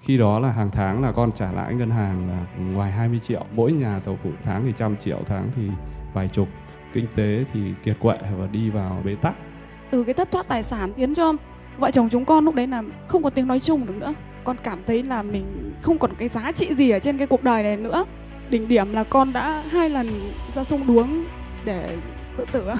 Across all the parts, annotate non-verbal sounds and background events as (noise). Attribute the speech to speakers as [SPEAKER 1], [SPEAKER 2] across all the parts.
[SPEAKER 1] khi đó là hàng tháng là con trả lãi ngân hàng là ngoài 20 triệu mỗi nhà tàu phụ tháng thì trăm triệu tháng thì vài chục kinh tế thì kiệt quệ và đi vào bế tắc
[SPEAKER 2] từ cái thất thoát tài sản khiến cho vợ chồng chúng con lúc đấy là không có tiếng nói chung được nữa con cảm thấy là mình không còn cái giá trị gì ở trên cái cuộc đời này nữa đỉnh điểm là con đã hai lần ra sông đuống để tự tử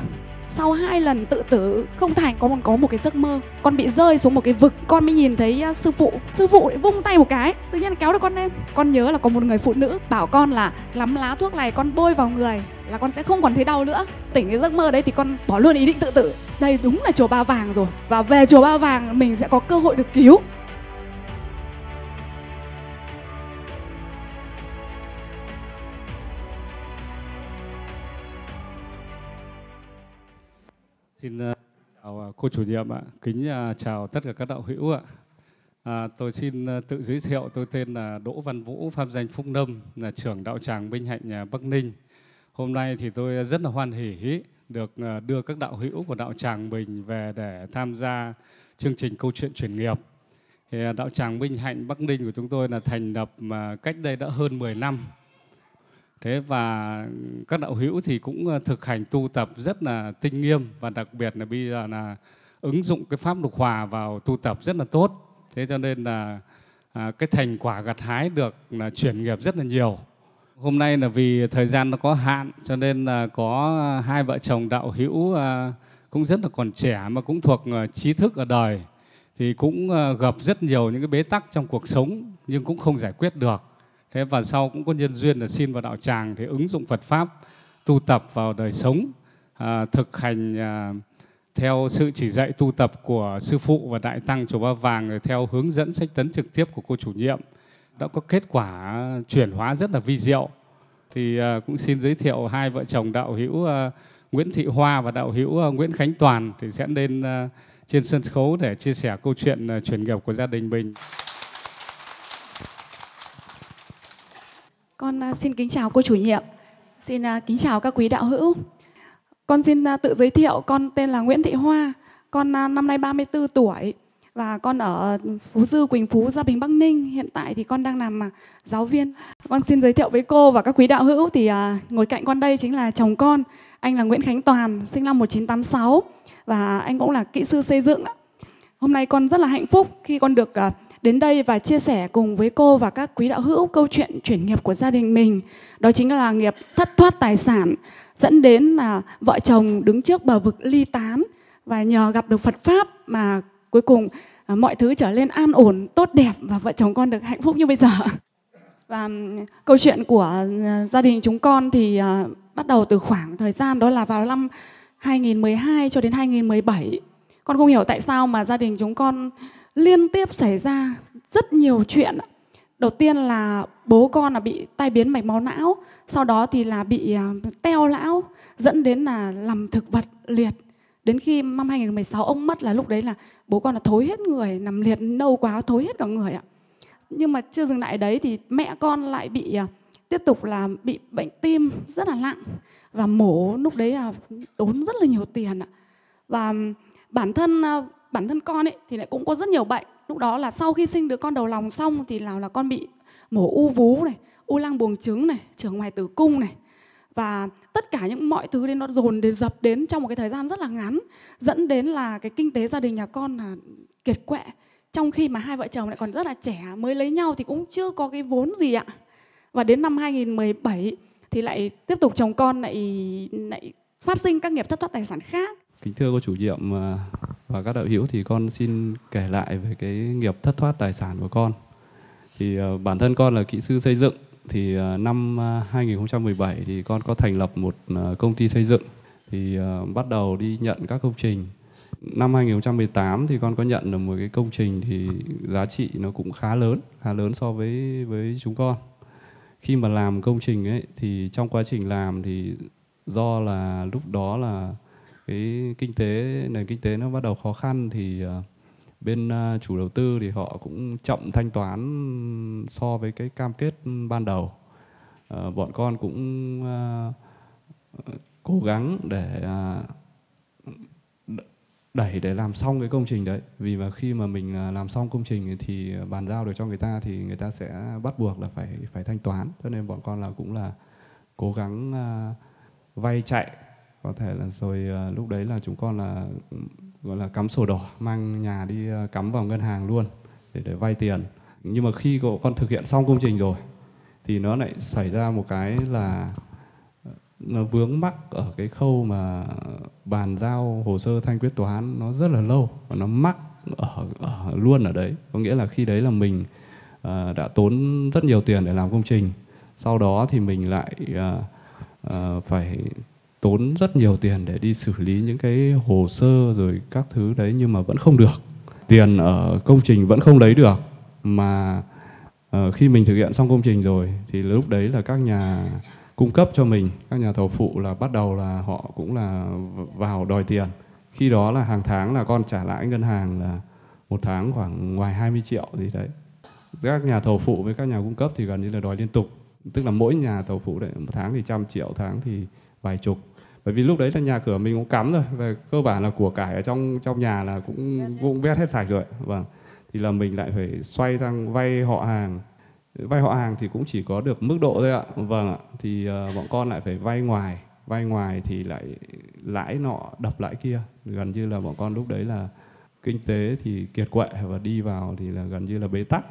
[SPEAKER 2] sau hai lần tự tử không thành con có một cái giấc mơ con bị rơi xuống một cái vực con mới nhìn thấy à, sư phụ sư phụ vung tay một cái tự nhiên kéo được con lên con nhớ là có một người phụ nữ bảo con là lắm lá thuốc này con bôi vào người là con sẽ không còn thấy đau nữa tỉnh cái giấc mơ đấy thì con bỏ luôn ý định tự tử đây đúng là chùa ba vàng rồi và về chùa ba vàng mình sẽ có cơ hội được cứu
[SPEAKER 3] Xin ờ, chào ờ, cô chủ nhiệm ạ, kính ờ, chào tất cả các đạo hữu ạ. À, tôi xin tự giới thiệu tôi tên là Đỗ Văn Vũ, pháp danh Phúc Nâm, là trưởng đạo tràng Minh Hạnh nhà Bắc Ninh. Hôm nay thì tôi rất là hoan hỉ được đưa các đạo hữu của đạo tràng mình về để tham gia chương trình câu chuyện chuyển nghiệp. Thì đạo tràng Minh Hạnh Bắc Ninh của chúng tôi là thành lập cách đây đã hơn 10 năm thế và các đạo hữu thì cũng ờ, thực hành tu tập rất là tinh nghiêm và đặc biệt là bây giờ là ứng dụng cái pháp lục hòa vào tu tập rất là tốt thế cho nên là à, cái thành quả gặt hái được là chuyển nghiệp rất là nhiều hôm nay là vì thời gian nó có hạn cho nên là có hai vợ chồng đạo hữu à, cũng rất là còn trẻ mà cũng thuộc ờ, trí thức ở đời thì cũng ờ, gặp rất nhiều những cái bế tắc trong cuộc sống nhưng cũng không giải quyết được thế và sau cũng có nhân duyên là xin vào đạo tràng thì ứng dụng Phật pháp tu tập vào đời sống à, thực hành à, theo sự chỉ dạy tu tập của sư phụ và đại tăng chùa Ba Vàng rồi theo hướng dẫn sách tấn trực tiếp của cô chủ nhiệm đã có kết quả chuyển hóa rất là vi diệu thì à, cũng xin giới thiệu hai vợ chồng đạo hữu à, Nguyễn Thị Hoa và đạo hữu à, Nguyễn Khánh Toàn thì sẽ lên à, trên sân khấu để chia sẻ câu chuyện à, chuyển nghiệp của gia đình mình.
[SPEAKER 2] Con à, xin kính chào cô chủ nhiệm, xin à, kính chào các quý đạo hữu. Con xin à, tự giới thiệu, con tên là Nguyễn Thị Hoa, con năm nay 34 tuổi và con ở Phú Dư, Quỳnh Phú, Gia Bình, Bắc Ninh. Hiện tại thì con đang làm giáo viên. Con xin giới thiệu với cô và các quý đạo hữu thì ngồi cạnh con đây chính là chồng con. Anh là Nguyễn Khánh Toàn, sinh năm 1986 và anh cũng là kỹ sư xây dựng. Hôm nay con rất là hạnh phúc khi con được đến đây và chia sẻ cùng với cô và các quý đạo hữu câu chuyện chuyển nghiệp của gia đình mình. Đó chính là nghiệp thất thoát tài sản dẫn đến là vợ chồng đứng trước bờ vực ly tán và nhờ gặp được Phật pháp mà cuối cùng à, mọi thứ trở lên an ổn, tốt đẹp và vợ chồng con được hạnh phúc như bây giờ. Và câu chuyện của à, gia đình chúng con thì à, bắt đầu từ khoảng thời gian đó là vào năm 2012 cho đến 2017. Con không hiểu tại sao mà gia đình chúng con liên tiếp xảy ra rất nhiều chuyện đầu tiên là bố con là bị tai biến mạch máu não sau đó thì là bị à, teo lão dẫn đến là làm thực vật liệt đến khi năm 2016 ông mất là lúc đấy là bố con là thối hết người nằm liệt nâu quá thối hết cả người ạ nhưng mà chưa dừng lại đấy thì mẹ con lại bị à, tiếp tục là bị bệnh tim rất là nặng và mổ lúc đấy là tốn rất là nhiều tiền ạ và bản thân à, bản thân con ấy thì lại cũng có rất nhiều bệnh lúc đó là sau khi sinh đứa con đầu lòng xong thì nào là con bị mổ u vú này u lăng buồng trứng này trường ngoài tử cung này và tất cả những mọi thứ đấy nó dồn đến dập đến trong một cái thời gian rất là ngắn dẫn đến là cái kinh tế gia đình nhà con là kiệt quệ trong khi mà hai vợ chồng lại còn rất là trẻ mới lấy nhau thì cũng chưa có cái vốn gì ạ và đến năm 2017 thì lại tiếp tục chồng con lại lại phát sinh các nghiệp thất thoát tài sản khác
[SPEAKER 1] kính thưa cô chủ nhiệm à, và các đạo hữu thì con xin kể lại về cái nghiệp thất thoát tài sản của con. Thì ờ, bản thân con là kỹ sư xây dựng thì ờ, năm 2017 ờ, thì con có thành lập một công ty xây dựng thì bắt đầu đi nhận các công trình. Năm 2018 thì con có nhận được một cái công trình thì giá trị nó cũng khá lớn, khá lớn so với với chúng con. Khi mà làm công trình ấy thì trong quá trình làm thì do là lúc đó là cái kinh tế nền kinh tế nó bắt đầu khó khăn thì à, bên à, chủ đầu tư thì họ cũng chậm thanh toán so với cái cam kết ban đầu à, bọn con cũng cố gắng để đẩy để làm xong cái công trình đấy vì mà khi mà mình làm xong công trình thì bàn giao được cho người ta thì người ta sẽ bắt buộc là phải phải thanh toán cho nên bọn con là cũng là cố gắng vay chạy có thể là rồi uh, lúc đấy là chúng con là gọi là cắm sổ đỏ mang nhà đi uh, cắm vào ngân hàng luôn để để vay tiền nhưng mà khi cậu con thực hiện xong công trình rồi thì nó lại xảy ra một cái là à, nó vướng mắc ở cái khâu mà bàn giao hồ sơ thanh quyết toán nó rất là lâu và nó mắc ở, ở luôn ở đấy có nghĩa là khi đấy là mình uh, đã tốn rất nhiều tiền để làm công trình sau đó thì mình lại uh, uh, phải tốn rất nhiều tiền để đi xử lý những cái hồ sơ rồi các thứ đấy nhưng mà vẫn không được tiền ở công trình vẫn không lấy được mà uh, khi mình thực hiện xong công trình rồi thì lúc đấy là các nhà cung cấp cho mình các nhà thầu phụ là bắt đầu là họ cũng là vào đòi tiền khi đó là hàng tháng là con trả lãi ngân hàng là một tháng khoảng ngoài 20 triệu gì đấy các nhà thầu phụ với các nhà cung cấp thì gần như là đòi liên tục tức là mỗi nhà thầu phụ đấy một tháng thì trăm triệu tháng thì vài chục bởi vì lúc đấy là nhà cửa mình cũng cắm rồi về cơ bản là của cải ở trong trong nhà là cũng cũng vét hết sạch rồi vâng thì là mình lại phải xoay sang vay họ hàng vay họ hàng thì cũng chỉ có được mức độ thôi ạ vâng ạ thì uh, bọn con lại phải vay ngoài vay ngoài thì lại lãi nọ đập lãi kia gần như là bọn con lúc đấy là kinh tế thì kiệt quệ và đi vào thì là gần như là bế tắc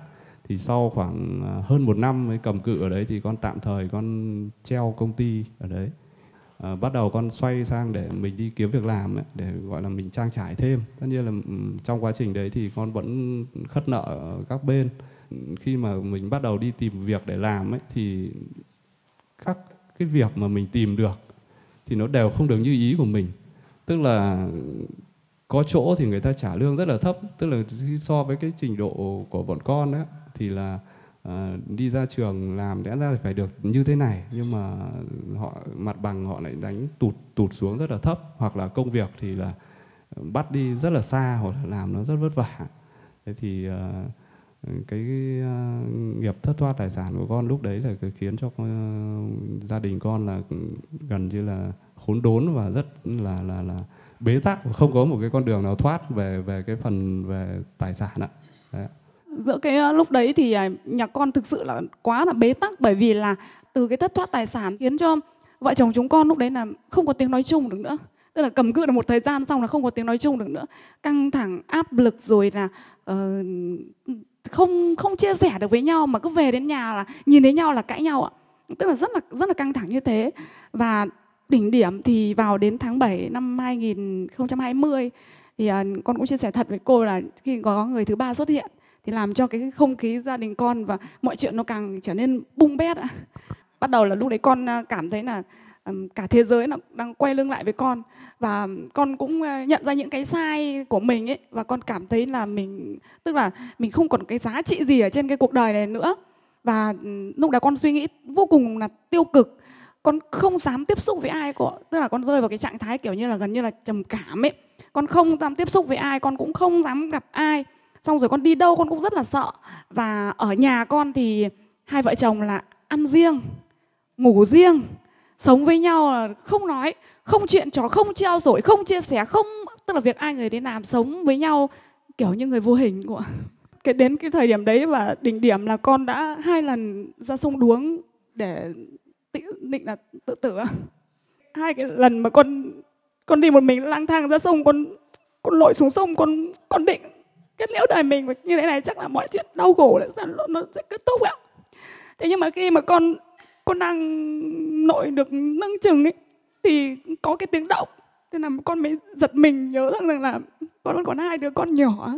[SPEAKER 1] thì sau khoảng ờ, hơn một năm mới cầm cự ở đấy thì con tạm thời con treo công ty ở đấy à, bắt đầu con xoay sang để mình đi kiếm việc làm ấy, để gọi là mình trang trải thêm tất nhiên là trong quá trình đấy thì con vẫn khất nợ các bên khi mà mình bắt đầu đi tìm việc để làm ấy thì các cái việc mà mình tìm được thì nó đều không được như ý của mình tức là có chỗ thì người ta trả lương rất là thấp tức là so với cái trình độ của bọn con ấy, thì là Ờ, đi ra trường làm lẽ ra thì phải được như thế này nhưng mà họ mặt bằng họ lại đánh tụt tụt xuống rất là thấp hoặc là công việc thì là ờ, bắt đi rất là xa hoặc là làm nó rất vất vả thế thì ờ, cái nghiệp thất thoát tài sản của con lúc đấy là khiến cho gia đình con là gần như là khốn đốn và rất là là là bế tắc không có một cái con đường nào thoát về về cái phần về tài sản ạ đấy
[SPEAKER 2] giữa cái ờ, lúc đấy thì à, nhà con thực sự là quá là bế tắc bởi vì là từ cái thất thoát tài sản khiến cho vợ chồng chúng con lúc đấy là không có tiếng nói chung được nữa tức là cầm cự được một thời gian xong là không có tiếng nói chung được nữa căng thẳng áp lực rồi là uh, không không chia sẻ được với nhau mà cứ về đến nhà là nhìn thấy nhau là cãi nhau ạ tức là rất là rất là căng thẳng như thế và đỉnh điểm thì vào đến tháng 7 năm 2020 thì ờ, con cũng chia sẻ thật với cô là khi có người thứ ba xuất hiện thì làm cho cái không khí gia đình con và mọi chuyện nó càng trở nên bung bét ạ bắt đầu là lúc đấy con à, cảm thấy là cả thế giới nó đang quay lưng lại với con và con cũng à, nhận ra những cái sai của mình ấy và con cảm thấy là mình tức là mình không còn cái giá trị gì ở trên cái cuộc đời này nữa và lúc đó con suy nghĩ vô cùng là tiêu cực con không dám tiếp xúc với ai của tức là con rơi vào cái trạng thái kiểu như là gần như là trầm cảm ấy con không dám tiếp xúc với ai con cũng không dám gặp ai xong rồi con đi đâu con cũng rất là sợ và ở nhà con thì hai vợ chồng là ăn riêng ngủ riêng sống với nhau là không nói không chuyện trò không treo dổi không chia sẻ không tức là việc ai người đến làm sống với nhau kiểu như người vô hình của cái đến cái thời điểm đấy và đỉnh điểm là con đã hai lần ra sông đuống để tự, định là tự tử hai cái lần mà con con đi một mình lang thang ra sông con con lội xuống sông con con định kết liễu đời mình như thế này chắc là mọi chuyện đau khổ là nó, nó sẽ kết thúc ạ thế nhưng mà khi mà con con đang nội được nâng chừng ấy thì có cái tiếng động thế là con mới giật mình nhớ rằng, rằng là con vẫn còn hai đứa con nhỏ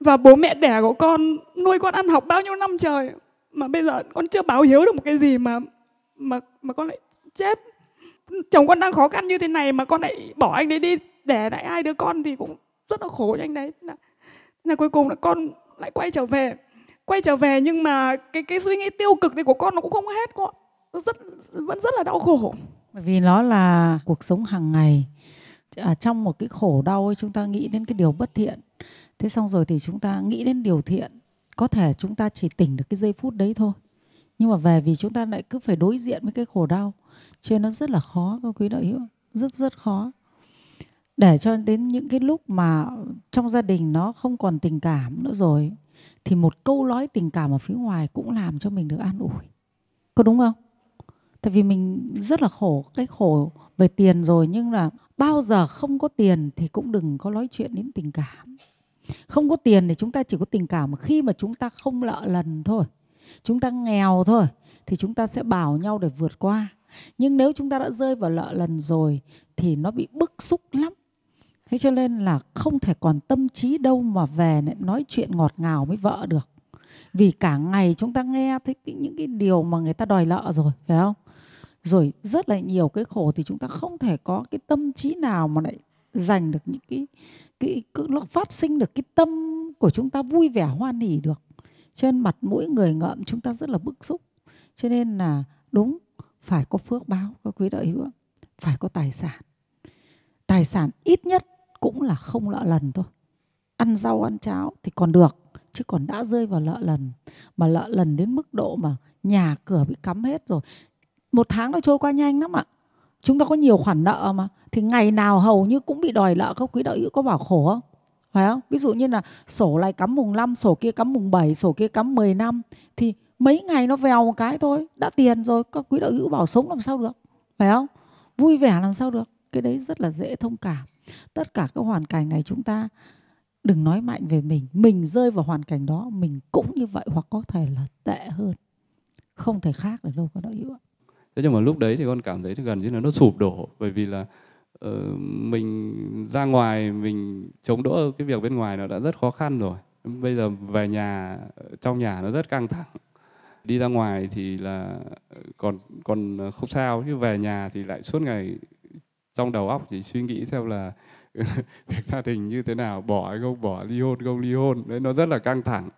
[SPEAKER 2] và bố mẹ đẻ của con nuôi con ăn học bao nhiêu năm trời mà bây giờ con chưa báo hiếu được một cái gì mà mà mà con lại chết chồng con đang khó khăn như thế này mà con lại bỏ anh đấy đi để lại hai đứa con thì cũng rất là khổ cho anh đấy là cuối cùng là con lại quay trở về quay trở về nhưng mà cái cái suy nghĩ tiêu cực này của con nó cũng không hết con nó rất vẫn rất là đau khổ
[SPEAKER 4] bởi vì nó là cuộc sống hàng ngày à, trong một cái khổ đau ấy chúng ta nghĩ đến cái điều bất thiện thế xong rồi thì chúng ta nghĩ đến điều thiện có thể chúng ta chỉ tỉnh được cái giây phút đấy thôi nhưng mà về vì chúng ta lại cứ phải đối diện với cái khổ đau cho nên nó rất là khó các quý đạo hữu rất rất khó để cho đến những cái lúc mà trong gia đình nó không còn tình cảm nữa rồi thì một câu nói tình cảm ở phía ngoài cũng làm cho mình được an ủi có đúng không tại vì mình rất là khổ cái khổ về tiền rồi nhưng là bao giờ không có tiền thì cũng đừng có nói chuyện đến tình cảm không có tiền thì chúng ta chỉ có tình cảm mà khi mà chúng ta không lợ lần thôi chúng ta nghèo thôi thì chúng ta sẽ bảo nhau để vượt qua nhưng nếu chúng ta đã rơi vào lợ lần rồi thì nó bị bức xúc lắm thế cho nên là không thể còn tâm trí đâu mà về nói chuyện ngọt ngào với vợ được vì cả ngày chúng ta nghe thấy những cái điều mà người ta đòi nợ rồi phải không rồi rất là nhiều cái khổ thì chúng ta không thể có cái tâm trí nào mà lại dành được những cái cái nó phát sinh được cái tâm của chúng ta vui vẻ hoan hỉ được trên mặt mũi người ngợm chúng ta rất là bức xúc cho nên là đúng phải có phước báo có quý đợi hữu phải có tài sản tài sản ít nhất cũng là không lợ lần thôi ăn rau ăn cháo thì còn được chứ còn đã rơi vào lợ lần mà lợ lần đến mức độ mà nhà cửa bị cắm hết rồi một tháng nó trôi qua nhanh lắm ạ chúng ta có nhiều khoản nợ mà thì ngày nào hầu như cũng bị đòi nợ các quý đạo hữu có bảo khổ không phải không ví dụ như là sổ này cắm mùng 5 sổ kia cắm mùng 7 sổ kia cắm 10 năm thì mấy ngày nó vèo một cái thôi đã tiền rồi các quý đạo hữu bảo sống làm sao được phải không vui vẻ làm sao được cái đấy rất là dễ thông cảm tất cả các hoàn cảnh này chúng ta đừng nói mạnh về mình mình rơi vào hoàn cảnh đó mình cũng như vậy hoặc có thể là tệ hơn không thể khác được đâu có đạo hữu ạ
[SPEAKER 1] thế nhưng mà lúc đấy thì con cảm thấy gần như là nó sụp đổ bởi vì là uh, mình ra ngoài mình chống đỡ cái việc bên ngoài nó đã rất khó khăn rồi bây giờ về nhà trong nhà nó rất căng thẳng đi ra ngoài thì là ờ, còn còn không sao chứ về nhà thì lại suốt ngày trong đầu óc chỉ suy nghĩ xem là (laughs) việc gia đình như thế nào bỏ hay không bỏ ly hôn không ly hôn đấy nó rất là căng thẳng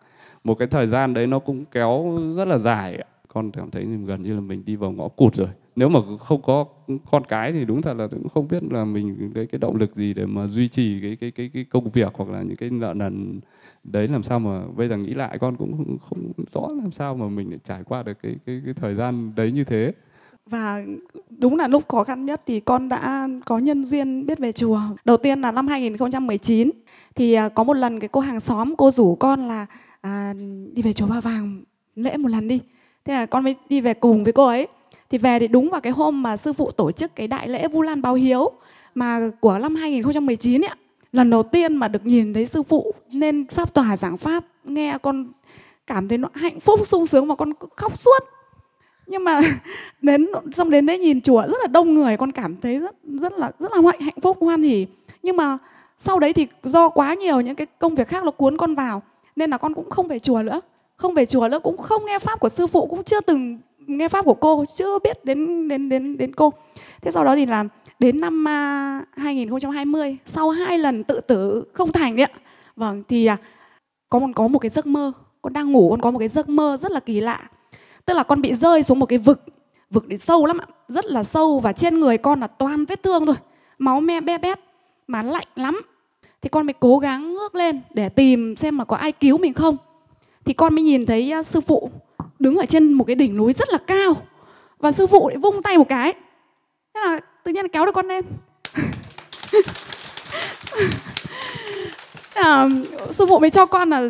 [SPEAKER 1] một cái thời gian đấy nó cũng kéo rất là dài con cảm thấy gần như là mình đi vào ngõ cụt rồi nếu mà không có con cái thì đúng thật là cũng không biết là mình cái cái động lực gì để mà duy trì cái cái cái cái công việc hoặc là những cái nợ nần đấy làm sao mà bây giờ nghĩ lại con cũng không rõ làm sao mà mình lại trải qua được cái cái cái thời gian đấy như thế
[SPEAKER 2] và đúng là lúc khó khăn nhất thì con đã có nhân duyên biết về chùa. Đầu tiên là năm 2019 thì à, có một lần cái cô hàng xóm cô rủ con là à, đi về chùa Ba Vàng lễ một lần đi. Thế là con mới đi về cùng với cô ấy. Thì về thì đúng vào cái hôm mà sư phụ tổ chức cái đại lễ Vu Lan Báo Hiếu mà của năm 2019 ấy, lần đầu tiên mà được nhìn thấy sư phụ nên pháp tòa giảng pháp nghe con cảm thấy nó hạnh phúc sung sướng mà con khóc suốt nhưng mà (laughs) đến xong đến đấy nhìn chùa rất là đông người con cảm thấy rất rất là rất là hạnh hạnh phúc hoan hỉ nhưng mà sau đấy thì do quá nhiều những cái công việc khác nó cuốn con vào nên là con cũng không về chùa nữa không về chùa nữa cũng không nghe pháp của sư phụ cũng chưa từng nghe pháp của cô chưa biết đến đến đến đến cô thế sau đó thì là đến năm 2020 à, sau hai lần tự tử không thành đấy ạ vâng thì à, có một có một cái giấc mơ con đang ngủ con có một cái giấc mơ rất là kỳ lạ tức là con bị rơi xuống một cái vực vực đến sâu lắm rất là sâu và trên người con là toàn vết thương thôi máu me be bét mà lạnh lắm thì con mới cố gắng ngước lên để tìm xem mà có ai cứu mình không thì con mới nhìn thấy à, sư phụ đứng ở trên một cái đỉnh núi rất là cao và sư phụ lại vung tay một cái thế là tự nhiên kéo được con lên (laughs) thế ừ, sư phụ mới cho con là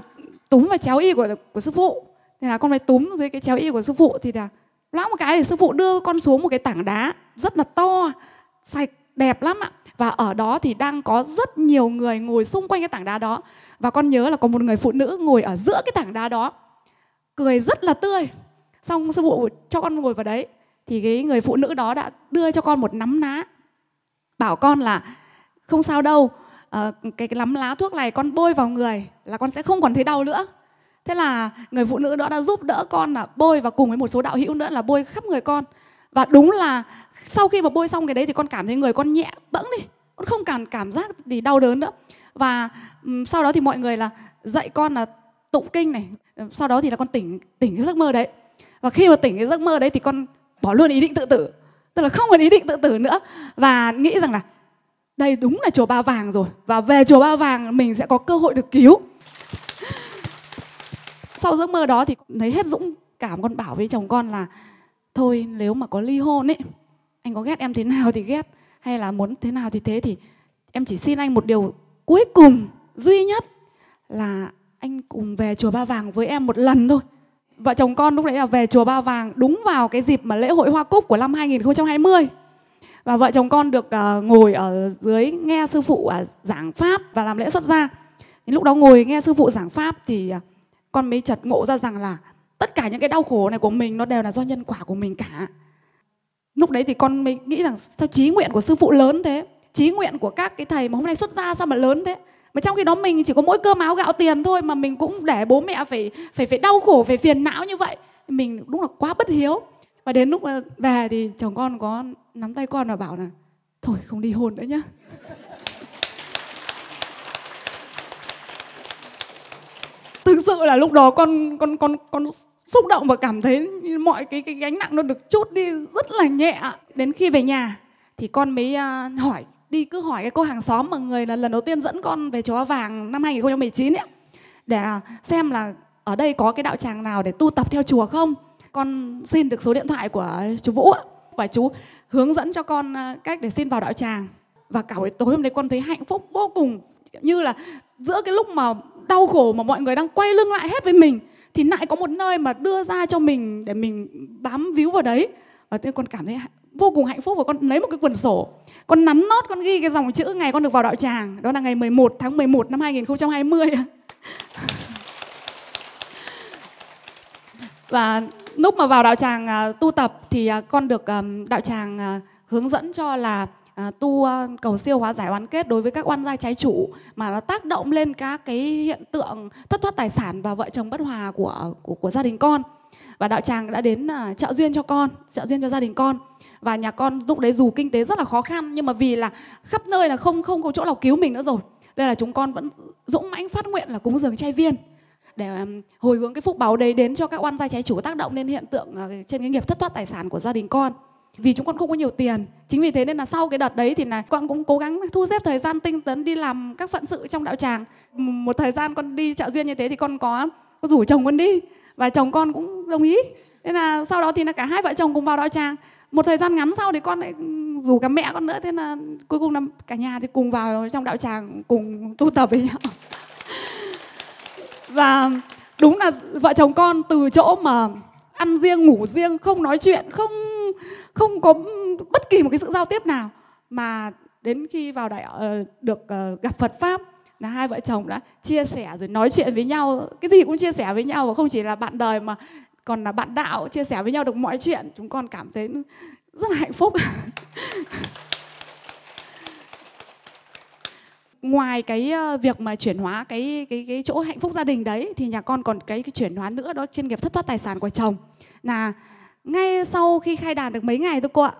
[SPEAKER 2] túm vào chéo y của của sư phụ thế là con mới túm dưới cái chéo y của sư phụ thì là lão một cái thì sư phụ đưa con xuống một cái tảng đá rất là to sạch đẹp lắm ạ và ở đó thì đang có rất nhiều người ngồi xung quanh cái tảng đá đó và con nhớ là có một người phụ nữ ngồi ở giữa cái tảng đá đó cười rất là tươi xong sư phụ cho con ngồi vào đấy thì cái người phụ nữ đó đã đưa cho con một nắm lá bảo con là không sao đâu à, cái nắm lá thuốc này con bôi vào người là con sẽ không còn thấy đau nữa Thế là người phụ nữ đó đã giúp đỡ con là bôi và cùng với một số đạo hữu nữa là bôi khắp người con. Và đúng là sau khi mà bôi xong cái đấy thì con cảm thấy người con nhẹ bẫng đi. Con không cảm cảm giác gì đau đớn nữa. Và um, sau đó thì mọi người là dạy con là tụng kinh này. Sau đó thì là con tỉnh tỉnh cái giấc mơ đấy. Và khi mà tỉnh cái giấc mơ đấy thì con bỏ luôn ý định tự tử. Tức là không còn ý định tự tử nữa. Và nghĩ rằng là đây đúng là chùa Ba Vàng rồi. Và về chùa Ba Vàng mình sẽ có cơ hội được cứu sau giấc mơ đó thì lấy hết dũng cảm con bảo với chồng con là thôi nếu mà có ly hôn ấy anh có ghét em thế nào thì ghét hay là muốn thế nào thì thế thì em chỉ xin anh một điều cuối cùng duy nhất là anh cùng về chùa Ba Vàng với em một lần thôi. Vợ chồng con lúc đấy là về chùa Ba Vàng đúng vào cái dịp mà lễ hội hoa cúc của năm 2020. Và vợ chồng con được uh, ngồi ở dưới nghe sư phụ uh, giảng pháp và làm lễ xuất gia. Đến lúc đó ngồi nghe sư phụ giảng pháp thì uh, con mới chợt ngộ ra rằng là tất cả những cái đau khổ này của mình nó đều là do nhân quả của mình cả lúc đấy thì con mới nghĩ rằng sao trí nguyện của sư phụ lớn thế trí nguyện của các cái thầy mà hôm nay xuất gia sao mà lớn thế mà trong khi đó mình chỉ có mỗi cơm áo gạo tiền thôi mà mình cũng để bố mẹ phải phải phải đau khổ phải phiền não như vậy mình đúng là quá bất hiếu và đến lúc ờ, về thì chồng con có nắm tay con và bảo là thôi không đi hôn nữa nhá thực sự là lúc đó con con con con xúc động và cảm thấy mọi cái cái gánh nặng nó được chút đi rất là nhẹ đến khi về nhà thì con mới uh, hỏi đi cứ hỏi cái cô hàng xóm mà người là lần đầu tiên dẫn con về chùa Vàng năm 2019 ấy để à, xem là ở đây có cái đạo tràng nào để tu tập theo chùa không con xin được số điện thoại của chú Vũ và chú hướng dẫn cho con à, cách để xin vào đạo tràng và cả buổi tối hôm đấy con thấy hạnh phúc vô cùng như là giữa cái lúc mà đau khổ mà mọi người đang quay lưng lại hết với mình thì lại có một nơi mà đưa ra cho mình để mình bám víu vào đấy và tôi còn cảm thấy vô cùng hạnh phúc và con lấy một cái quyển sổ con nắn nót con ghi cái dòng chữ ngày con được vào đạo tràng đó là ngày 11 tháng 11 năm 2020 (laughs) và lúc mà vào đạo tràng à, tu tập thì à, con được đạo tràng à, hướng dẫn cho là À, tu cầu siêu hóa giải oán kết đối với các oan gia trái chủ mà nó tác động lên các cái hiện tượng thất thoát tài sản và vợ chồng bất hòa của của, của gia đình con và đạo tràng đã đến à, trợ duyên cho con trợ duyên cho gia đình con và nhà con lúc đấy dù kinh tế rất là khó khăn nhưng mà vì là khắp nơi là không không có chỗ nào cứu mình nữa rồi nên là chúng con vẫn dũng mãnh phát nguyện là cúng dường chay viên để à, hồi hướng cái phúc báo đấy đến cho các oan gia trái chủ tác động lên hiện tượng trên cái nghiệp thất thoát tài sản của gia đình con vì chúng con không có nhiều tiền chính vì thế nên là sau cái đợt đấy thì là con cũng cố gắng thu xếp thời gian tinh tấn đi làm các phận sự trong đạo tràng một thời gian con đi chợ duyên như thế thì con có, có rủ chồng con đi và chồng con cũng đồng ý thế là sau đó thì là cả hai vợ chồng cùng vào đạo tràng một thời gian ngắn sau thì con lại rủ cả mẹ con nữa thế là cuối cùng là cả nhà thì cùng vào trong đạo tràng cùng tu tập với nhau và đúng là vợ chồng con từ chỗ mà ăn riêng ngủ riêng không nói chuyện không không có bất kỳ một cái sự giao tiếp nào mà đến khi vào đại ờ, được ờ, gặp Phật pháp là hai vợ chồng đã chia sẻ rồi nói chuyện với nhau cái gì cũng chia sẻ với nhau và không chỉ là bạn đời mà còn là bạn đạo chia sẻ với nhau được mọi chuyện chúng con cảm thấy rất là hạnh phúc (laughs) ngoài cái ờ, việc mà chuyển hóa cái cái cái chỗ hạnh phúc gia đình đấy thì nhà con còn cái, cái chuyển hóa nữa đó chuyên nghiệp thất thoát tài sản của chồng là ngay sau khi khai đàn được mấy ngày thôi cô ạ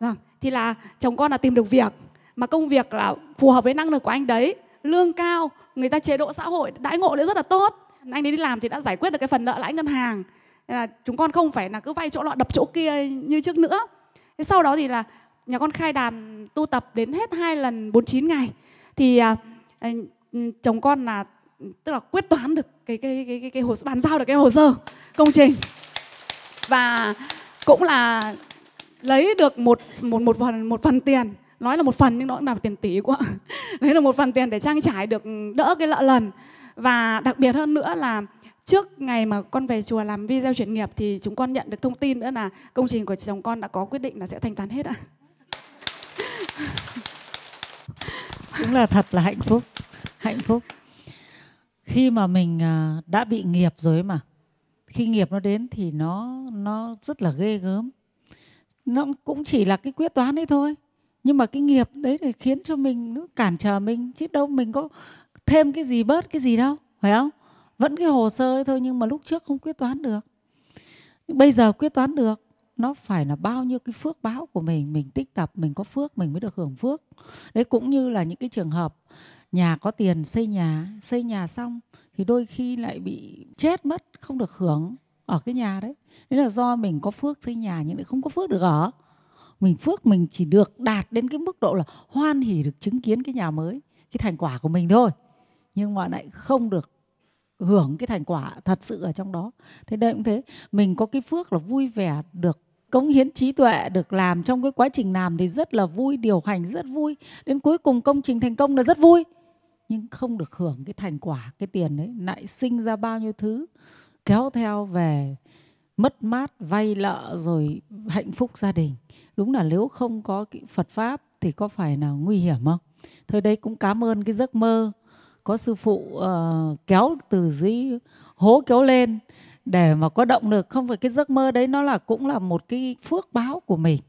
[SPEAKER 2] vâng thì là chồng con là tìm được việc mà công việc là phù hợp với năng lực của anh đấy lương cao người ta chế độ xã hội đãi ngộ nữa rất là tốt anh ấy đi làm thì đã giải quyết được cái phần nợ lãi ngân hàng Nên là chúng con không phải là cứ vay chỗ lọ đập chỗ kia như trước nữa thế sau đó thì là nhà con khai đàn tu tập đến hết hai lần 49 ngày thì à, à, chồng con là tức là quyết toán được cái cái cái cái, cái hồ bàn giao được cái hồ sơ công trình và cũng là lấy được một một một phần một phần tiền nói là một phần nhưng nó cũng là tiền tỷ quá (laughs) lấy được một phần tiền để trang trải được đỡ cái lợ lần và đặc biệt hơn nữa là trước ngày mà con về chùa làm video chuyển nghiệp thì chúng con nhận được thông tin nữa là công trình của chồng con đã có quyết định là sẽ thanh toán hết ạ
[SPEAKER 4] (laughs) đúng là thật là hạnh phúc hạnh phúc khi mà mình à, đã bị nghiệp rồi mà khi nghiệp nó đến thì nó nó rất là ghê gớm nó cũng chỉ là cái quyết toán ấy thôi nhưng mà cái nghiệp đấy thì khiến cho mình nó cản trở mình chứ đâu mình có thêm cái gì bớt cái gì đâu phải không vẫn cái hồ sơ ấy thôi nhưng mà lúc trước không quyết toán được bây giờ quyết toán được nó phải là bao nhiêu cái phước báo của mình mình tích tập mình có phước mình mới được hưởng phước đấy cũng như là những cái trường hợp nhà có tiền xây nhà xây nhà xong thì đôi khi lại bị chết mất không được hưởng ở cái nhà đấy nên là do mình có phước xây nhà nhưng lại không có phước được ở mình phước mình chỉ được đạt đến cái mức độ là hoan hỉ được chứng kiến cái nhà mới cái thành quả của mình thôi nhưng mà lại không được hưởng cái thành quả thật sự ở trong đó thế đây cũng thế mình có cái phước là vui vẻ được cống hiến trí tuệ được làm trong cái quá trình làm thì rất là vui điều hành rất vui đến cuối cùng công trình thành công là rất vui nhưng không được hưởng cái thành quả cái tiền đấy lại sinh ra bao nhiêu thứ kéo theo về mất mát vay lợ rồi hạnh phúc gia đình đúng là nếu không có phật pháp thì có phải là nguy hiểm không Thời đây cũng cảm ơn cái giấc mơ có sư phụ uh, kéo từ dưới hố kéo lên để mà có động lực không phải cái giấc mơ đấy nó là cũng là một cái phước báo của mình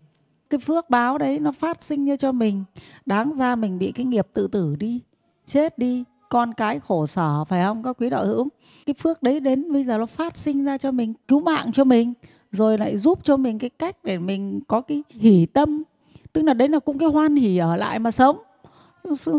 [SPEAKER 4] cái phước báo đấy nó phát sinh ra cho mình đáng ra mình bị cái nghiệp tự tử đi chết đi con cái khổ sở phải không các quý đạo hữu cái phước đấy đến bây giờ nó phát sinh ra cho mình cứu mạng cho mình rồi lại giúp cho mình cái cách để mình có cái hỉ tâm tức là đấy là cũng cái hoan hỉ ở lại mà sống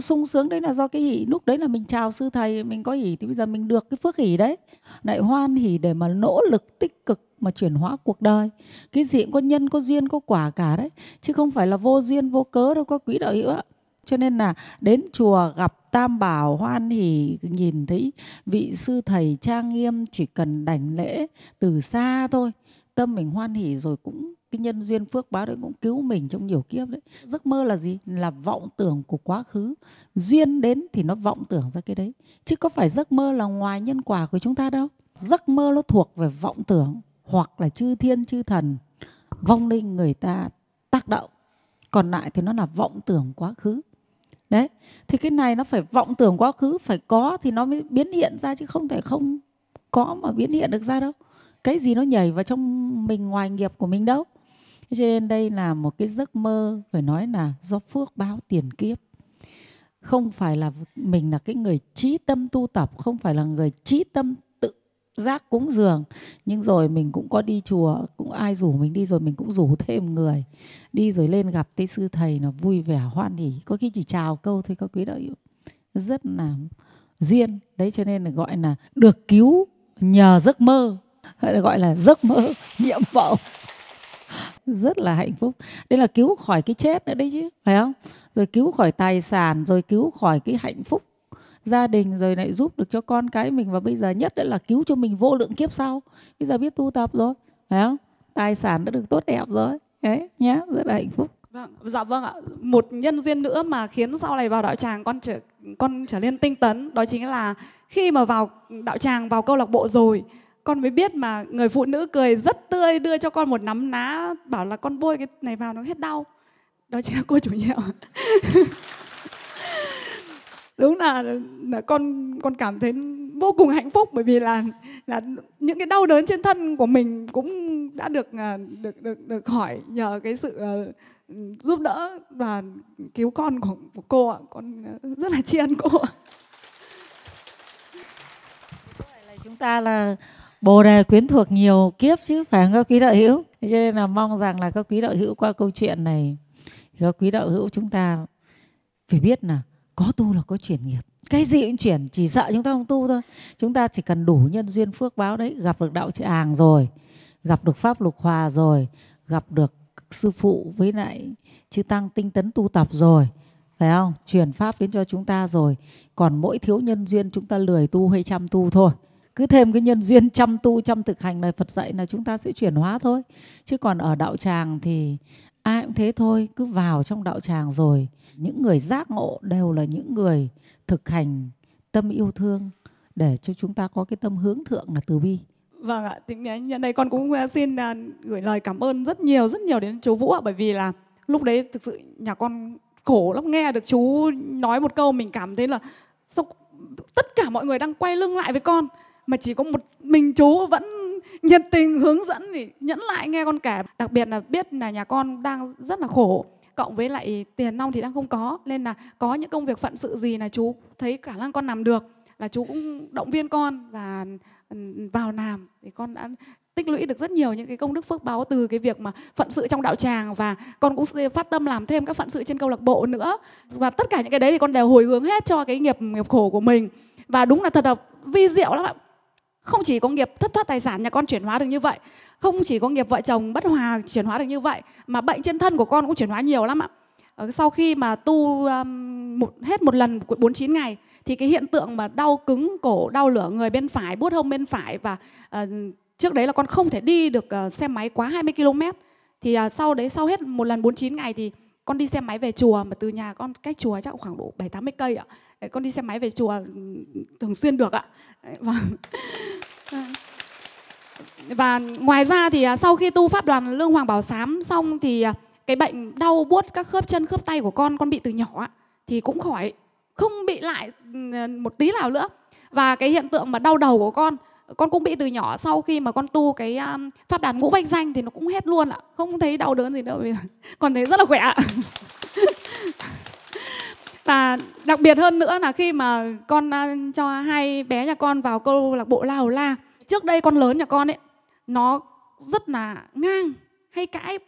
[SPEAKER 4] sung sướng đấy là do cái hỉ lúc đấy là mình chào sư thầy mình có hỉ thì bây giờ mình được cái phước hỉ đấy lại hoan hỉ để mà nỗ lực tích cực mà chuyển hóa cuộc đời cái gì cũng có nhân có duyên có quả cả đấy chứ không phải là vô duyên vô cớ đâu có quý đạo hữu ạ cho nên là đến chùa gặp Tam Bảo hoan hỉ nhìn thấy vị sư thầy trang nghiêm chỉ cần đảnh lễ từ xa thôi. Tâm mình hoan hỉ rồi cũng cái nhân duyên phước báo đấy cũng cứu mình trong nhiều kiếp đấy. Giấc mơ là gì? Là vọng tưởng của quá khứ. Duyên đến thì nó vọng tưởng ra cái đấy. Chứ có phải giấc mơ là ngoài nhân quả của chúng ta đâu. Giấc mơ nó thuộc về vọng tưởng hoặc là chư thiên chư thần vong linh người ta tác động còn lại thì nó là vọng tưởng quá khứ đấy thì cái này nó phải vọng tưởng quá khứ phải có thì nó mới biến hiện ra chứ không thể không có mà biến hiện được ra đâu cái gì nó nhảy vào trong mình ngoài nghiệp của mình đâu cho nên đây là một cái giấc mơ phải nói là do phước báo tiền kiếp không phải là mình là cái người trí tâm tu tập không phải là người trí tâm rác cúng dường nhưng rồi mình cũng có đi chùa cũng ai rủ mình đi rồi mình cũng rủ thêm người đi rồi lên gặp cái sư thầy nó vui vẻ hoan hỉ có khi chỉ chào câu thôi các quý đạo hữu rất là duyên đấy cho nên là gọi là được cứu nhờ giấc mơ hay là gọi là giấc mơ (laughs) nhiệm vọng rất là hạnh phúc đây là cứu khỏi cái chết nữa đấy chứ phải không rồi cứu khỏi tài sản rồi cứu khỏi cái hạnh phúc gia đình rồi lại giúp được cho con cái mình và bây giờ nhất đấy là cứu cho mình vô lượng kiếp sau bây giờ biết tu tập rồi phải không tài sản đã được tốt đẹp rồi đấy nhé rất là hạnh phúc Vâng, dạ vâng ạ.
[SPEAKER 2] Một nhân duyên nữa mà khiến sau này vào đạo tràng con trở con trở nên tinh tấn đó chính là khi mà vào đạo tràng vào câu lạc bộ rồi con mới biết mà người phụ nữ cười rất tươi đưa cho con một nắm ná bảo là con bôi cái này vào nó hết đau đó chính là cô chủ nhiệm (laughs) đúng là là con con cảm thấy vô cùng hạnh phúc bởi vì là là những cái đau đớn trên thân của mình cũng đã được à, được được được khỏi nhờ cái sự ờ, giúp đỡ và cứu con của, của cô ạ con ờ, rất là tri ân cô ạ
[SPEAKER 4] chúng ta là bồ đề quyến thuộc nhiều kiếp chứ phải không các quý đạo hữu cho nên là mong rằng là các quý đạo hữu qua câu chuyện này các quý đạo hữu chúng ta phải biết là có tu là có chuyển nghiệp cái gì cũng chuyển chỉ sợ chúng ta không tu thôi chúng ta chỉ cần đủ nhân duyên phước báo đấy gặp được đạo tràng rồi gặp được pháp lục hòa rồi gặp được sư phụ với lại chư tăng tinh tấn tu tập rồi phải không chuyển pháp đến cho chúng ta rồi còn mỗi thiếu nhân duyên chúng ta lười tu hay chăm tu thôi cứ thêm cái nhân duyên chăm tu chăm thực hành này phật dạy là chúng ta sẽ chuyển hóa thôi chứ còn ở đạo tràng thì ai cũng thế thôi cứ vào trong đạo tràng rồi những người giác ngộ đều là những người thực hành tâm yêu thương để cho chúng ta có cái tâm hướng thượng là từ bi
[SPEAKER 2] vâng ạ tính nhân đây con cũng à, xin à, gửi lời cảm ơn rất nhiều rất nhiều đến chú vũ ạ bởi vì là lúc đấy thực sự nhà con khổ lắm nghe được chú nói một câu mình cảm thấy là tất cả mọi người đang quay lưng lại với con mà chỉ có một mình chú vẫn nhiệt tình hướng dẫn thì nhẫn lại nghe con kể đặc biệt là biết là nhà con đang rất là khổ cộng với lại tiền nong thì đang không có nên là có những công việc phận sự gì là chú thấy khả năng con làm được là chú cũng động viên con và ừ, vào làm thì con đã tích lũy được rất nhiều những cái công đức phước báo từ cái việc mà phận sự trong đạo tràng và con cũng phát tâm làm thêm các phận sự trên câu lạc bộ nữa và tất cả những cái đấy thì con đều hồi hướng hết cho cái nghiệp nghiệp khổ của mình và đúng là thật là vi diệu lắm ạ không chỉ có nghiệp thất thoát tài sản nhà con chuyển hóa được như vậy không chỉ có nghiệp vợ chồng bất hòa chuyển hóa được như vậy mà bệnh trên thân của con cũng chuyển hóa nhiều lắm ạ ờ, sau khi mà tu um, một, hết một lần 49 ngày thì cái hiện tượng mà đau cứng cổ đau lửa người bên phải buốt hông bên phải và uh, trước đấy là con không thể đi được uh, xe máy quá 20 km thì uh, sau đấy sau hết một lần 49 ngày thì con đi xe máy về chùa mà từ nhà con cách chùa chắc khoảng độ bảy tám mươi cây ạ con đi xe máy về chùa thường xuyên được ạ và vâng. vâng. và ngoài ra thì à, sau khi tu pháp đoàn lương hoàng bảo sám xong thì à, cái bệnh đau buốt các khớp chân khớp tay của con con bị từ nhỏ thì cũng khỏi không bị lại một tí nào nữa và cái hiện tượng mà đau đầu của con con cũng bị từ nhỏ sau khi mà con tu cái um, pháp đàn ngũ vách danh thì nó cũng hết luôn ạ không thấy đau đớn gì đâu (laughs) còn thấy rất là khỏe ạ (laughs) và đặc biệt hơn nữa là khi mà con uh, cho hai bé nhà con vào câu lạc bộ la hầu la trước đây con lớn nhà con ấy nó rất là ngang hay cãi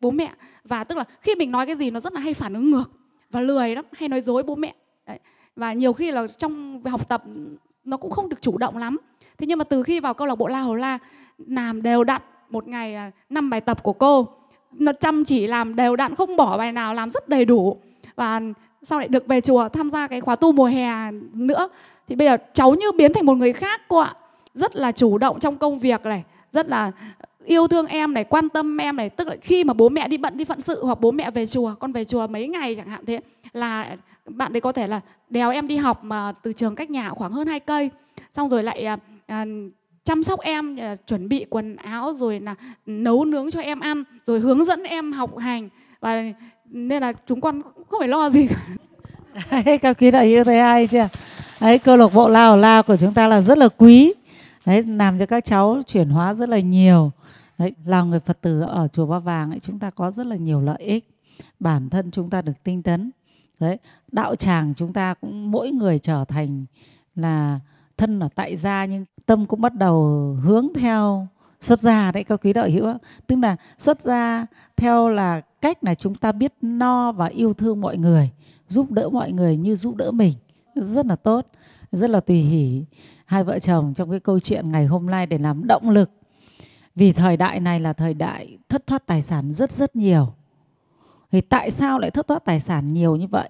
[SPEAKER 2] bố mẹ và tức là khi mình nói cái gì nó rất là hay phản ứng ngược và lười lắm hay nói dối bố mẹ Đấy. và nhiều khi là trong học tập nó cũng không được chủ động lắm thế nhưng mà từ khi vào câu lạc bộ la hồ la làm đều đặn một ngày là năm bài tập của cô nó chăm chỉ làm đều đặn không bỏ bài nào làm rất đầy đủ và sau lại được về chùa tham gia cái khóa tu mùa hè nữa thì bây giờ cháu như biến thành một người khác cô ạ rất là chủ động trong công việc này rất là yêu thương em này quan tâm em này tức là khi mà bố mẹ đi bận đi phận sự hoặc bố mẹ về chùa con về chùa mấy ngày chẳng hạn thế là bạn ấy có thể là đèo em đi học mà từ trường cách nhà khoảng hơn hai cây xong rồi lại à, À, chăm sóc em à, chuẩn bị quần áo rồi là nấu nướng cho em ăn rồi hướng dẫn em học hành và nên là chúng con không phải lo gì
[SPEAKER 4] cả. các quý đại hữu thấy ai chưa đấy câu lạc bộ lao lao của chúng ta là rất là quý đấy làm cho các cháu chuyển hóa rất là nhiều đấy là người phật tử ở chùa ba vàng ấy chúng ta có rất là nhiều lợi ích bản thân chúng ta được tinh tấn đấy đạo tràng chúng ta cũng mỗi người trở thành là thân là tại gia nhưng tâm cũng bắt đầu hướng theo xuất gia đấy các quý đạo hữu tức là xuất gia theo là cách là chúng ta biết no và yêu thương mọi người giúp đỡ mọi người như giúp đỡ mình rất là tốt rất là tùy hỷ hai vợ chồng trong cái câu chuyện ngày hôm nay để làm động lực vì thời đại này là thời đại thất thoát tài sản rất rất nhiều thì tại sao lại thất thoát tài sản nhiều như vậy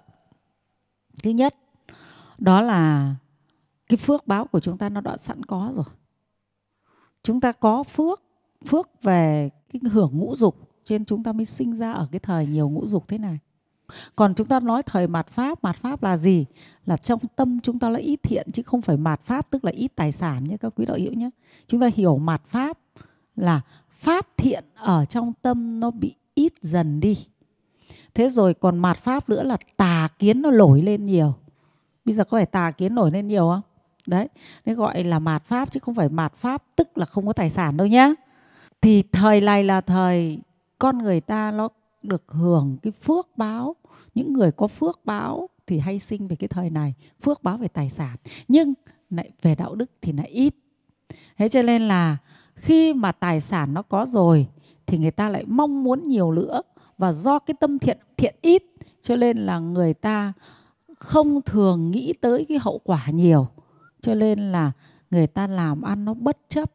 [SPEAKER 4] thứ nhất đó là cái phước báo của chúng ta nó đã sẵn có rồi chúng ta có phước phước về cái hưởng ngũ dục trên chúng ta mới sinh ra ở cái thời nhiều ngũ dục thế này còn chúng ta nói thời mạt pháp mạt pháp là gì là trong tâm chúng ta là ít thiện chứ không phải mạt pháp tức là ít tài sản nhé các quý đạo hữu nhé chúng ta hiểu mạt pháp là pháp thiện ở trong tâm nó bị ít dần đi thế rồi còn mạt pháp nữa là tà kiến nó nổi lên nhiều bây giờ có phải tà kiến nổi lên nhiều không đấy nên gọi là mạt pháp chứ không phải mạt pháp tức là không có tài sản đâu nhá thì thời này là thời con người ta nó được hưởng cái phước báo những người có phước báo thì hay sinh về cái thời này phước báo về tài sản nhưng lại về đạo đức thì lại ít thế cho nên là khi mà tài sản nó có rồi thì người ta lại mong muốn nhiều nữa và do cái tâm thiện thiện ít cho nên là người ta không thường nghĩ tới cái hậu quả nhiều cho nên là người ta làm ăn nó bất chấp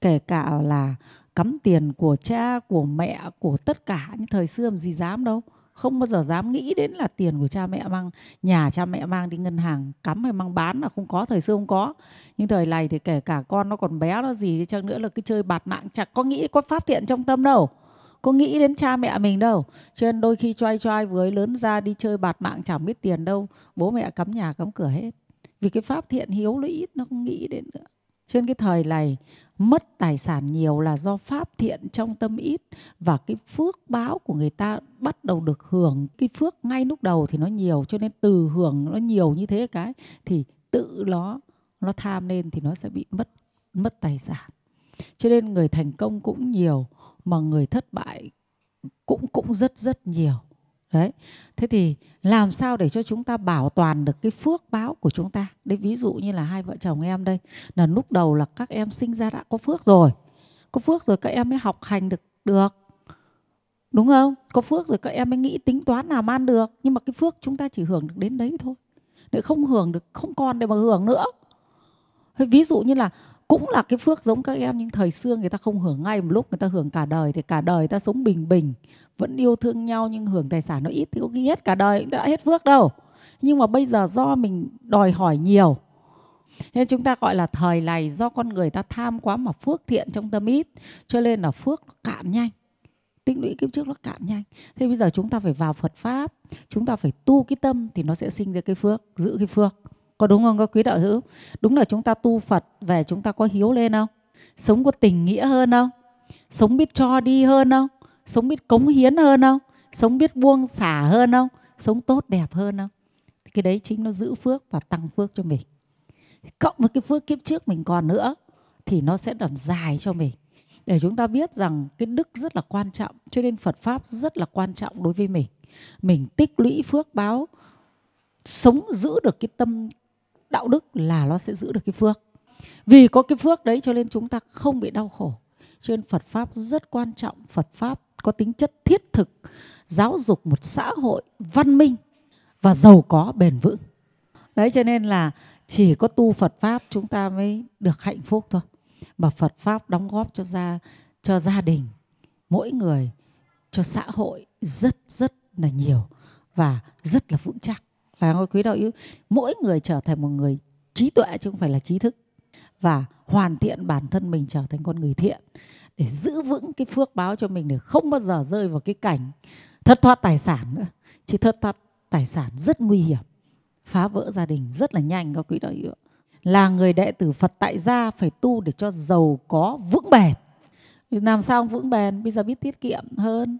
[SPEAKER 4] kể cả là cắm tiền của cha của mẹ của tất cả những thời xưa làm gì dám đâu không bao giờ dám nghĩ đến là tiền của cha mẹ mang nhà cha mẹ mang đi ngân hàng cắm hay mang bán là không có thời xưa không có nhưng thời này thì kể cả con nó còn bé nó gì chăng nữa là cứ chơi bạt mạng chẳng có nghĩ có phát hiện trong tâm đâu có nghĩ đến cha mẹ mình đâu cho nên đôi khi choai choai với lớn ra đi chơi bạt mạng chẳng biết tiền đâu bố mẹ cắm nhà cắm cửa hết vì cái pháp thiện hiếu nó ít nó không nghĩ đến nữa trên cái thời này mất tài sản nhiều là do pháp thiện trong tâm ít và cái phước báo của người ta bắt đầu được hưởng cái phước ngay lúc đầu thì nó nhiều cho nên từ hưởng nó nhiều như thế cái thì tự nó nó tham lên thì nó sẽ bị mất mất tài sản cho nên người thành công cũng nhiều mà người thất bại cũng cũng rất rất nhiều Đấy. Thế thì làm sao để cho chúng ta bảo toàn được cái phước báo của chúng ta? Đấy ví dụ như là hai vợ chồng em đây là lúc đầu là các em sinh ra đã có phước rồi. Có phước rồi các em mới học hành được được. Đúng không? Có phước rồi các em mới nghĩ tính toán làm ăn được, nhưng mà cái phước chúng ta chỉ hưởng được đến đấy thôi. Để không hưởng được không còn để mà hưởng nữa. Ví dụ như là cũng là cái phước giống các em nhưng thời xưa người ta không hưởng ngay một lúc người ta hưởng cả đời thì cả đời ta sống bình bình vẫn yêu thương nhau nhưng hưởng tài sản nó ít thì có khi hết cả đời cũng đã hết phước đâu nhưng mà bây giờ do mình đòi hỏi nhiều nên chúng ta gọi là thời này do con người ta tham quá mà phước thiện trong tâm ít cho nên là phước nó cạn nhanh tích lũy kiếp trước nó cạn nhanh thế bây giờ chúng ta phải vào phật pháp chúng ta phải tu cái tâm thì nó sẽ sinh ra cái phước giữ cái phước có đúng không các quý đạo hữu đúng là chúng ta tu phật về chúng ta có hiếu lên không sống có tình nghĩa hơn không sống biết cho đi hơn không sống biết cống hiến hơn không sống biết buông xả hơn không sống tốt đẹp hơn không cái đấy chính nó giữ phước và tăng phước cho mình cộng với cái phước kiếp trước mình còn nữa thì nó sẽ làm dài cho mình để chúng ta biết rằng cái đức rất là quan trọng cho nên phật pháp rất là quan trọng đối với mình mình tích lũy phước báo sống giữ được cái tâm đạo đức là nó sẽ giữ được cái phước vì có cái phước đấy cho nên chúng ta không bị đau khổ cho nên phật pháp rất quan trọng phật pháp có tính chất thiết thực giáo dục một xã hội văn minh
[SPEAKER 3] và giàu có
[SPEAKER 4] bền vững đấy cho nên là chỉ có tu phật pháp chúng ta mới được hạnh phúc thôi mà phật pháp đóng góp cho gia cho gia đình mỗi người cho xã hội rất rất là nhiều và rất là vững chắc và không quý đạo hữu mỗi người trở thành một người trí tuệ chứ không phải là trí thức và hoàn thiện bản thân mình trở thành con người thiện để giữ vững cái phước báo cho mình để không bao giờ rơi vào cái cảnh thất thoát tài sản nữa chứ thất thoát tài sản rất nguy hiểm phá vỡ gia đình rất là nhanh các quý đạo hữu là người đệ tử Phật tại gia phải tu để cho giàu có vững bền làm sao vững bền bây giờ biết tiết kiệm hơn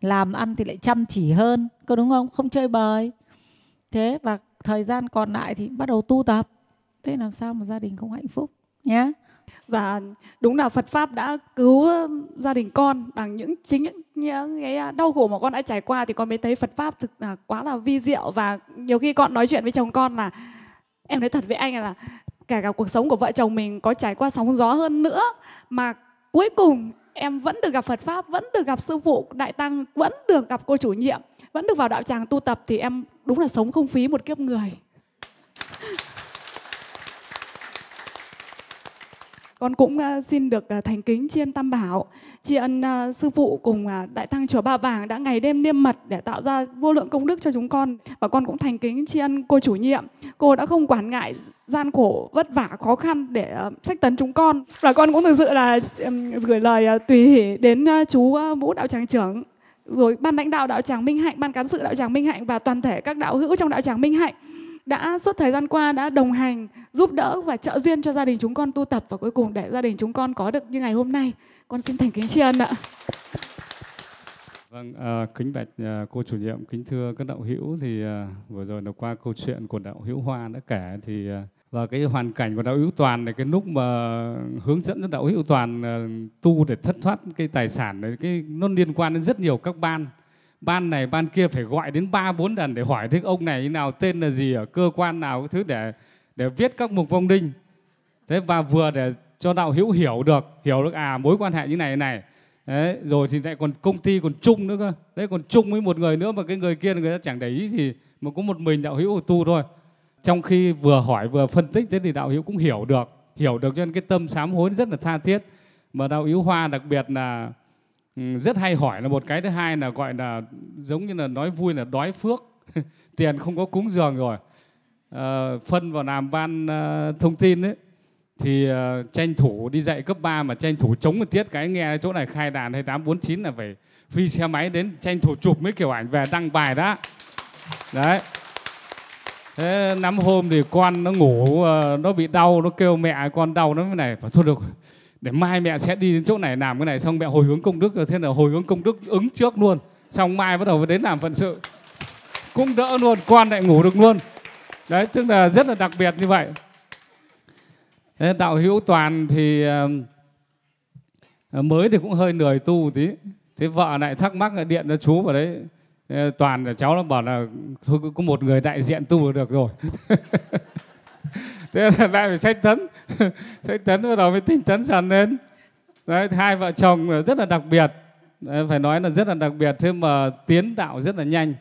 [SPEAKER 4] làm ăn thì lại chăm chỉ hơn có đúng không không chơi bời thế và thời gian còn lại thì bắt đầu tu tập thế làm sao mà gia đình không hạnh phúc nhé và đúng là Phật pháp đã cứu
[SPEAKER 2] gia đình con bằng những chính những cái đau khổ mà con đã trải qua thì con mới thấy Phật pháp thực là quá là vi diệu và nhiều khi con nói chuyện với chồng con là em nói thật với anh là kể cả cuộc sống của vợ chồng mình có trải qua sóng gió hơn nữa mà cuối cùng em vẫn được gặp Phật pháp, vẫn được gặp sư phụ đại tăng, vẫn được gặp cô chủ nhiệm, vẫn được vào đạo tràng tu tập thì em đúng là sống không phí một kiếp người. Con cũng ờ, xin được ờ, thành kính tri ân tam bảo, tri ân ờ, sư phụ cùng Đại Tăng Chùa Ba Vàng đã ngày đêm niêm mật để tạo ra vô lượng công đức cho chúng con. Và con cũng thành kính tri ân cô chủ nhiệm, cô đã không quản ngại gian khổ, vất vả, khó khăn để sách tấn chúng con. Và con cũng thực sự là gửi lời tùy hỷ đến chú Vũ Đạo Tràng Trưởng rồi ban lãnh đạo đạo tràng Minh Hạnh, ban cán sự đạo tràng Minh Hạnh và toàn thể các đạo hữu trong đạo tràng Minh Hạnh đã suốt thời gian qua đã đồng hành, giúp đỡ và trợ duyên cho gia đình chúng con tu tập và cuối cùng để gia đình chúng con có được như ngày hôm nay. Con xin thành kính tri ân ạ.
[SPEAKER 3] Vâng, à, kính bạch à, cô chủ nhiệm, kính thưa các đạo hữu thì à, vừa rồi là qua câu chuyện của đạo hữu Hoa đã kể thì à, và cái hoàn cảnh của đạo hữu Toàn này cái lúc mà hướng dẫn cho đạo hữu Toàn à, tu để thất thoát cái tài sản đấy cái nó liên quan đến rất nhiều các ban ban này ban kia phải gọi đến ba bốn lần để hỏi thế ông này như nào tên là gì ở cơ quan nào cái thứ để để viết các mục vong đinh thế và vừa để cho đạo hữu hiểu được hiểu được à mối quan hệ như này này đấy rồi thì lại còn công ty còn chung nữa cơ đấy còn chung với một người nữa mà cái người kia người ta chẳng để ý gì mà có một mình đạo hữu tu thôi trong khi vừa hỏi vừa phân tích thế thì đạo hữu cũng hiểu được hiểu được cho nên cái tâm sám hối rất là tha thiết mà đạo hữu hoa đặc biệt là Ừ, rất hay hỏi là một cái thứ hai là gọi là giống như là nói vui là đói phước (laughs) tiền không có cúng dường rồi à, phân vào làm ban à, thông tin ấy thì à, tranh thủ đi dạy cấp 3 mà tranh thủ chống một tiết cái nghe chỗ này khai đàn hay 849 là phải phi xe máy đến tranh thủ chụp mấy kiểu ảnh về đăng bài đó đấy thế năm hôm thì con nó ngủ nó bị đau nó kêu mẹ con đau nó mới này phải thôi được để mai mẹ sẽ đi đến chỗ này làm cái này xong mẹ hồi hướng công đức thế là hồi hướng công đức ứng trước luôn xong mai bắt đầu đến làm phận sự cũng đỡ luôn con lại ngủ được luôn đấy tức là rất là đặc biệt như vậy thế đạo hữu toàn thì ờ, mới thì cũng hơi lười tu tí thế vợ lại thắc mắc là điện cho chú vào đấy toàn là cháu nó bảo là thôi có một người đại diện tu là được rồi (laughs) thế là lại phải sách tấn (laughs) sách tấn bắt đầu mới tinh tấn dần lên đấy, hai vợ chồng rất là đặc biệt đấy, phải nói là rất là đặc biệt thế mà tiến tạo rất là nhanh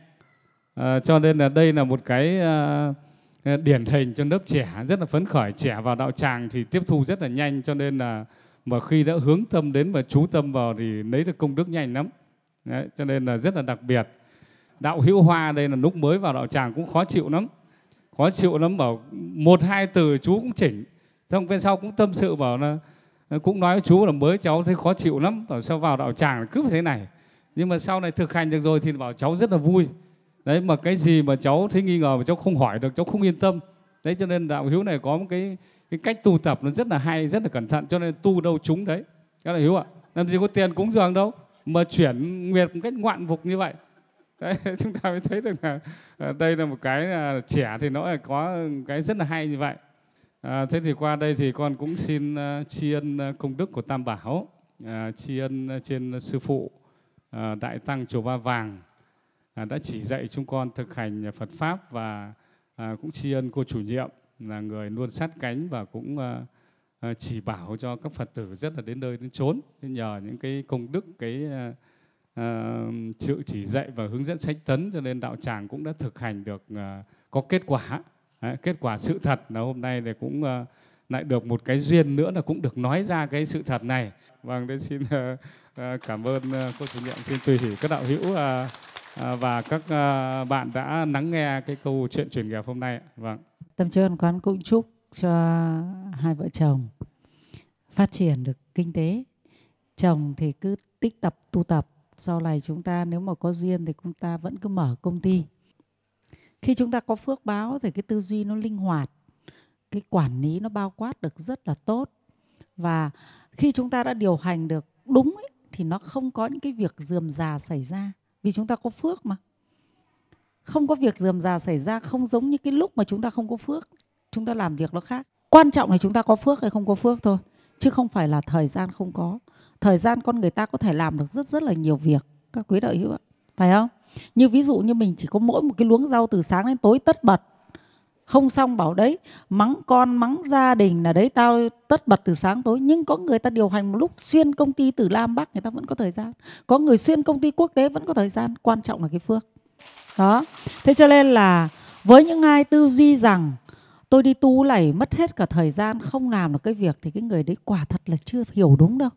[SPEAKER 3] à, cho nên là đây là một cái à, điển hình cho lớp trẻ rất là phấn khởi trẻ vào đạo tràng thì tiếp thu rất là nhanh cho nên là mà khi đã hướng tâm đến và chú tâm vào thì lấy được công đức nhanh lắm đấy, cho nên là rất là đặc biệt đạo hữu hoa đây là lúc mới vào đạo tràng cũng khó chịu lắm khó chịu lắm bảo một hai từ chú cũng chỉnh xong bên sau cũng tâm sự bảo là cũng nói với chú là mới cháu thấy khó chịu lắm bảo sao vào đạo tràng cứ thế này nhưng mà sau này thực hành được rồi thì bảo cháu rất là vui đấy mà cái gì mà cháu thấy nghi ngờ mà cháu không hỏi được cháu không yên tâm đấy cho nên đạo hiếu này có một cái cái cách tu tập nó rất là hay rất là cẩn thận cho nên tu đâu chúng đấy các đạo hiếu ạ làm gì có tiền cúng dường đâu mà chuyển nguyệt một cách ngoạn mục như vậy đấy, (laughs) chúng ta mới thấy được là à, đây là một cái là trẻ thì nó có cái rất là hay như vậy à, thế thì qua đây thì con cũng xin à, tri ân à, công đức của tam bảo uh, tri ân trên sư phụ uh, đại tăng chùa ba vàng uh, đã chỉ dạy chúng con thực hành phật pháp và uh, cũng tri ân cô chủ nhiệm là người luôn sát cánh và cũng uh, chỉ bảo cho các phật tử rất là đến nơi đến chốn nhờ những cái công đức cái uh, Ờ, sự chỉ dạy và hướng dẫn sách tấn cho nên đạo tràng cũng đã thực hành được ờ, có kết quả Đấy, kết quả sự thật là hôm nay thì cũng uh, lại được một cái duyên nữa là cũng được nói ra cái sự thật này vâng tôi xin uh, uh, cảm ơn uh, cô chủ nhiệm xin tùy hỷ các đạo hữu uh, uh, và các uh, bạn đã lắng nghe cái câu chuyện truyền nghiệp hôm nay vâng
[SPEAKER 4] tâm trơn quán cũng chúc cho hai vợ chồng phát triển được kinh tế chồng thì cứ tích tập tu tập sau này chúng ta nếu mà có duyên thì chúng ta vẫn cứ mở công ty khi chúng ta có phước báo thì cái tư duy nó linh hoạt cái quản lý nó bao quát được rất là tốt và khi chúng ta đã điều hành được đúng ấy, thì nó không có những cái việc dườm già xảy ra vì chúng ta có phước mà không có việc dườm già xảy ra không giống như cái lúc mà chúng ta không có phước chúng ta làm việc nó khác quan trọng là chúng ta có phước hay không có phước thôi chứ không phải là thời gian không có thời gian con người ta có thể làm được rất rất là nhiều việc các quý đạo hữu ạ phải không như ví dụ như mình chỉ có mỗi một cái luống rau từ sáng đến tối tất bật không xong bảo đấy mắng con mắng gia đình là đấy tao tất bật từ sáng tối nhưng có người ta điều hành một lúc xuyên công ty từ lam bắc người ta vẫn có thời gian có người xuyên công ty quốc tế vẫn có thời gian quan trọng là cái phước đó thế cho nên là với những ai tư duy rằng tôi đi tu này mất hết cả thời gian không làm được cái việc thì cái người đấy quả thật là chưa hiểu đúng đâu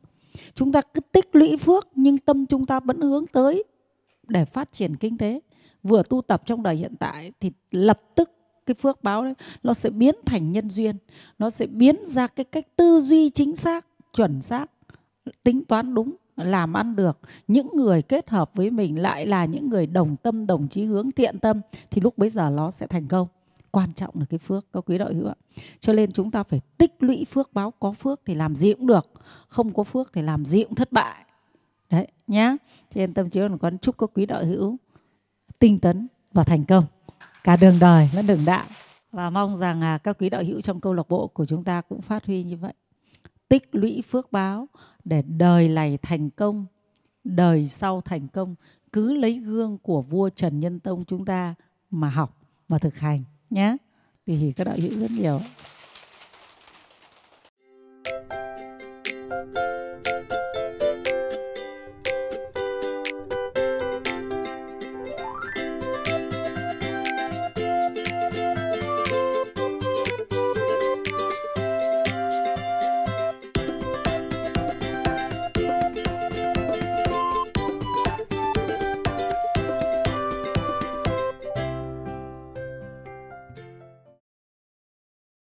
[SPEAKER 4] Chúng ta cứ tích lũy phước nhưng tâm chúng ta vẫn hướng tới để phát triển kinh tế. Vừa tu tập trong đời hiện tại thì lập tức cái phước báo đấy nó sẽ biến thành nhân duyên, nó sẽ biến ra cái cách tư duy chính xác, chuẩn xác, tính toán đúng làm ăn được những người kết hợp với mình lại là những người đồng tâm đồng chí hướng thiện tâm thì lúc bấy giờ nó sẽ thành công quan trọng là cái phước các quý đội hữu ạ cho nên chúng ta phải tích lũy phước báo có phước thì làm gì cũng được không có phước thì làm gì cũng thất bại đấy nhá trên tâm chiếu còn con chúc các quý đội hữu tinh tấn và thành công cả đường đời lẫn đường đạo và mong rằng à, các quý đạo hữu trong câu lạc bộ của chúng ta cũng phát huy như vậy tích lũy phước báo để đời này thành công đời sau thành công cứ lấy gương của vua trần nhân tông chúng ta mà học và thực hành nhé thì, thì các đạo hữu rất nhiều